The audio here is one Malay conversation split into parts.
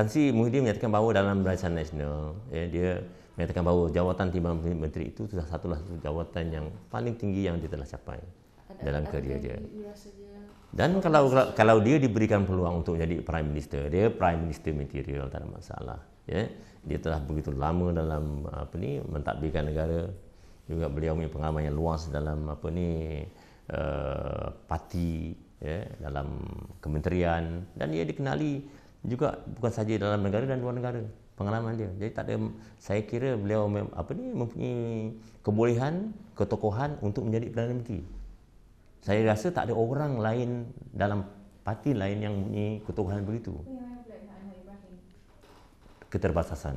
Tan Sri Muhyiddin menyatakan bahawa dalam Barisan Nasional ya, dia menyatakan bahawa jawatan timbang menteri itu sudah satu satu jawatan yang paling tinggi yang dia telah capai ada, dalam ada kerja dia. Dan kalau kalau dia diberikan peluang untuk jadi prime minister, dia prime minister material tak ada masalah. Ya. Dia telah begitu lama dalam apa ni mentadbirkan negara. Juga beliau punya pengalaman yang luas dalam apa ni uh, parti ya, dalam kementerian dan dia dikenali juga bukan saja dalam negara dan luar negara pengalaman dia. Jadi tak ada saya kira beliau mem, apa ni mempunyai kebolehan, ketokohan untuk menjadi perdana menteri. Saya rasa tak ada orang lain dalam parti lain yang mempunyai ketokohan begitu. Keterbatasan.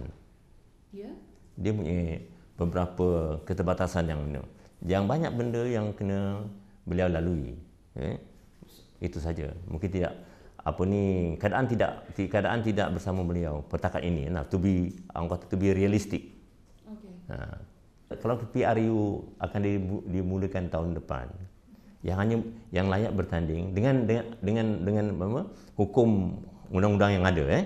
Ya? Dia mempunyai beberapa keterbatasan yang yang banyak benda yang kena beliau lalui. Eh? Itu saja. Mungkin tidak apa ni keadaan tidak keadaan tidak bersama beliau pertakat ini nah to be orang kata to be realistic okay. Ha. kalau PRU akan dimulakan tahun depan yang hanya yang layak bertanding dengan dengan dengan, dengan apa, hukum undang-undang yang ada eh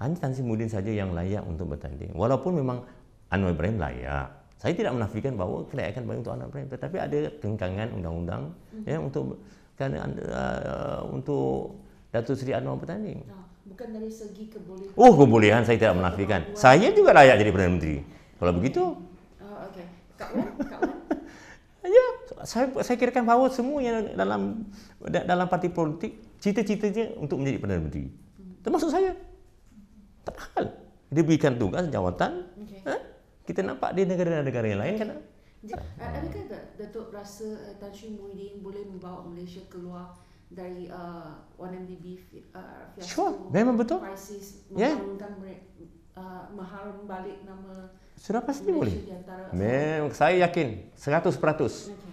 hanya Tan Sri Mudin saja yang layak untuk bertanding walaupun memang Anwar Ibrahim layak saya tidak menafikan bahawa kelayakan bagi untuk Anwar Ibrahim tetapi ada kengkangan undang-undang mm-hmm. ya untuk kan uh, untuk Datuk Seri Anwar bertanding. Ah, bukan dari segi kebolehan. Oh, kebolehan saya tidak menafikan. Saya juga layak jadi Perdana Menteri. Kalau begitu. Oh, okey. Kak Wan, Ya, saya saya kira kan bahawa semua yang dalam dalam parti politik cita-citanya untuk menjadi perdana menteri. Hmm. Termasuk saya. Tak hal. Dia berikan tugas jawatan. Okay. Ha? Kita nampak di negara-negara yang lain kan. Ja, adakah Datuk rasa eh, Tan Sri Muhyiddin boleh membawa Malaysia keluar dari uh, 1MDB uh, fiasco sure. memang betul crisis mengharumkan mereka, uh, mengharum balik nama sudah pasti Indonesia boleh memang saya yakin 100% okay.